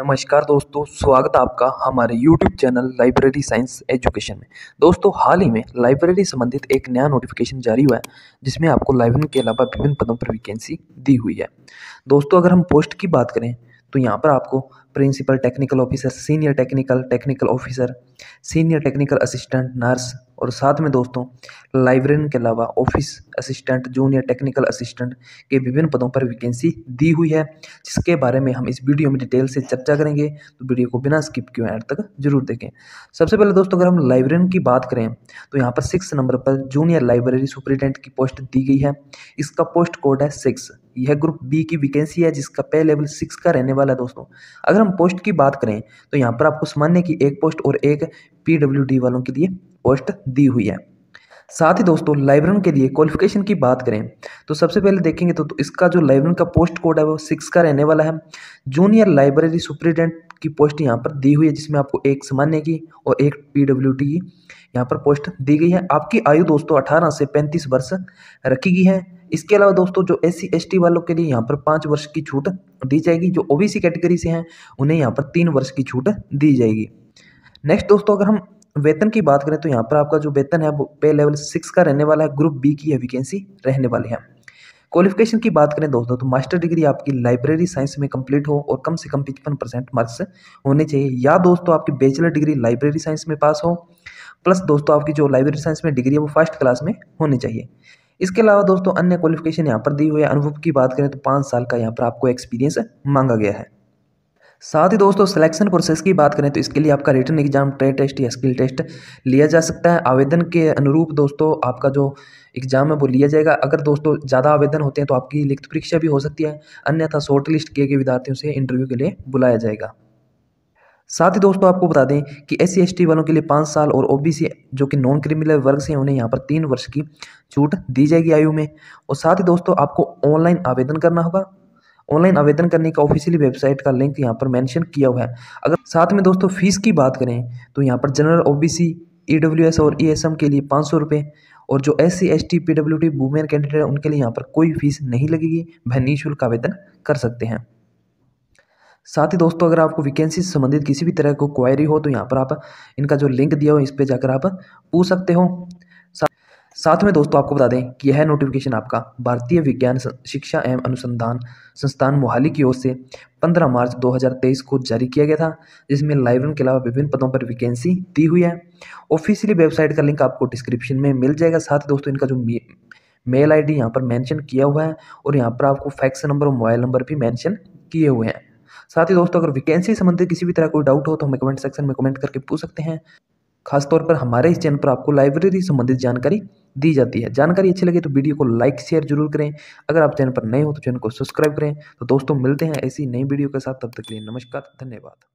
नमस्कार दोस्तों स्वागत आपका हमारे YouTube channel library science education में दोस्तों हाल ही में लाइब्रेरी संबंधित एक नया नोटिफिकेशन जारी हुआ है जिसमें आपको लाइब्रेरी के अलावा विभिन्न पदों पर वैकेंसी दी हुई है दोस्तों अगर हम पोस्ट की बात करें तो यहाँ पर आपको principal technical officer senior technical technical officer senior technical assistant nurse और साथ में दोस्तों लाइब्रेरियन के अलावा office assistant junior technical assistant के विभिन्न पदों पर वैकेंसी दी हुई है जिसके बारे में हम इस वीडियो में डिटेल से चर्चा करेंगे तो वीडियो को बिना स्किप किए एंड तक जरूर देखें सबसे पहले दोस्तों अगर हम लाइब्रेरियन की बात करें तो यहाँ पर सिक्स नंबर पर जूनियर लाइब्रेरी सुप्रिटेंडेंट की पोस्ट दी गई है इसका पोस्ट कोड है सिक्स यह ग्रुप बी की वैकेंसी है जिसका पे लेवल सिक्स का रहने वाला है दोस्तों अगर हम पोस्ट की बात करें तो यहाँ पर आपको सामान्य की एक पोस्ट और एक पी वालों के लिए पोस्ट दी हुई है साथ ही दोस्तों लाइब्रेन के लिए क्वालिफिकेशन की बात करें तो सबसे पहले देखेंगे तो, तो इसका जो लाइब्रेन का पोस्ट कोड है वो सिक्स का रहने वाला है जूनियर लाइब्रेरी सुप्रिटेंडेंट की पोस्ट यहाँ पर दी हुई है जिसमें आपको एक सामान्य की और एक पी डब्ल्यू टी की यहाँ पर पोस्ट दी गई है आपकी आयु दोस्तों अठारह से पैंतीस वर्ष रखी गई है इसके अलावा दोस्तों जो एस सी वालों के लिए यहाँ पर पाँच वर्ष की छूट दी जाएगी जो ओ कैटेगरी से हैं उन्हें यहाँ पर तीन वर्ष की छूट दी जाएगी नेक्स्ट दोस्तों अगर हम वेतन की बात करें तो यहाँ पर आपका जो वेतन है वो पे लेवल सिक्स का रहने वाला है ग्रुप बी की है वैकेंसी रहने वाली है क्वालिफिकेशन की बात करें दोस्तों तो मास्टर डिग्री आपकी लाइब्रेरी साइंस में कंप्लीट हो और कम से कम पचपन परसेंट मार्क्स होने चाहिए या दोस्तों आपकी बैचलर डिग्री लाइब्रेरी साइंस में पास हो प्लस दोस्तों आपकी जो लाइब्रेरी साइंस में डिग्री है वो फर्स्ट क्लास में होनी चाहिए इसके अलावा दोस्तों अन्य क्वालिफिकेशन यहाँ पर दी हुई है अनुभव की बात करें तो पाँच साल का यहाँ पर आपको एक्सपीरियंस मांगा गया है साथ ही दोस्तों सिलेक्शन प्रोसेस की बात करें तो इसके लिए आपका रिटर्न एग्जाम ट्रेड टेस्ट या स्किल टेस्ट लिया जा सकता है आवेदन के अनुरूप दोस्तों आपका जो एग्जाम है वो लिया जाएगा अगर दोस्तों ज़्यादा आवेदन होते हैं तो आपकी लिखित परीक्षा भी हो सकती है अन्यथा शॉर्ट लिस्ट किए गए विद्यार्थियों से इंटरव्यू के लिए बुलाया जाएगा साथ ही दोस्तों आपको बता दें कि एस सी वालों के लिए पाँच साल और ओ जो कि नॉन क्रिमिनल वर्ग से उन्हें यहाँ पर तीन वर्ष की छूट दी जाएगी आयु में और साथ ही दोस्तों आपको ऑनलाइन आवेदन करना होगा ऑनलाइन आवेदन करने का ऑफिशियली वेबसाइट का लिंक यहाँ पर मेंशन किया हुआ है अगर साथ में दोस्तों फीस की बात करें तो यहाँ पर जनरल ओबीसी ईडब्ल्यूएस और ई e के लिए पाँच सौ रुपये और जो S C S T P W D candidate उनके लिए यहाँ पर कोई फीस नहीं लगेगी वह निःशुल्क आवेदन कर सकते हैं साथ ही दोस्तों अगर आपको वैकेंसी से संबंधित किसी भी तरह को क्वायरी हो तो यहाँ पर आप इनका जो लिंक दिया हो इस पर जाकर आप पूछ सकते हो साथ में दोस्तों आपको बता दें कि यह नोटिफिकेशन आपका भारतीय विज्ञान शिक्षा एवं अनुसंधान संस्थान मोहाली की ओर से 15 मार्च 2023 को जारी किया गया था जिसमें लाइब्रेरियन के अलावा विभिन्न पदों पर वैकेंसी दी हुई है ऑफिशियली वेबसाइट का लिंक आपको डिस्क्रिप्शन में मिल जाएगा साथ ही दोस्तों इनका जो मेल आई डी यहाँ पर मैंशन किया हुआ है और यहाँ पर आपको फैक्स नंबर और मोबाइल नंबर भी मैंशन किए हुए हैं साथ ही दोस्तों अगर वैकेंसी संबंधित किसी भी तरह कोई डाउट हो तो हमें कमेंट सेक्शन में कमेंट करके पूछ सकते हैं खासतौर पर हमारे इस चैनल पर आपको लाइब्रेरी संबंधित जानकारी दी जाती है जानकारी अच्छी लगे तो वीडियो को लाइक शेयर जरूर करें अगर आप चैनल पर नए हो तो चैनल को सब्सक्राइब करें तो दोस्तों मिलते हैं ऐसी नई वीडियो के साथ तब तक के लिए नमस्कार धन्यवाद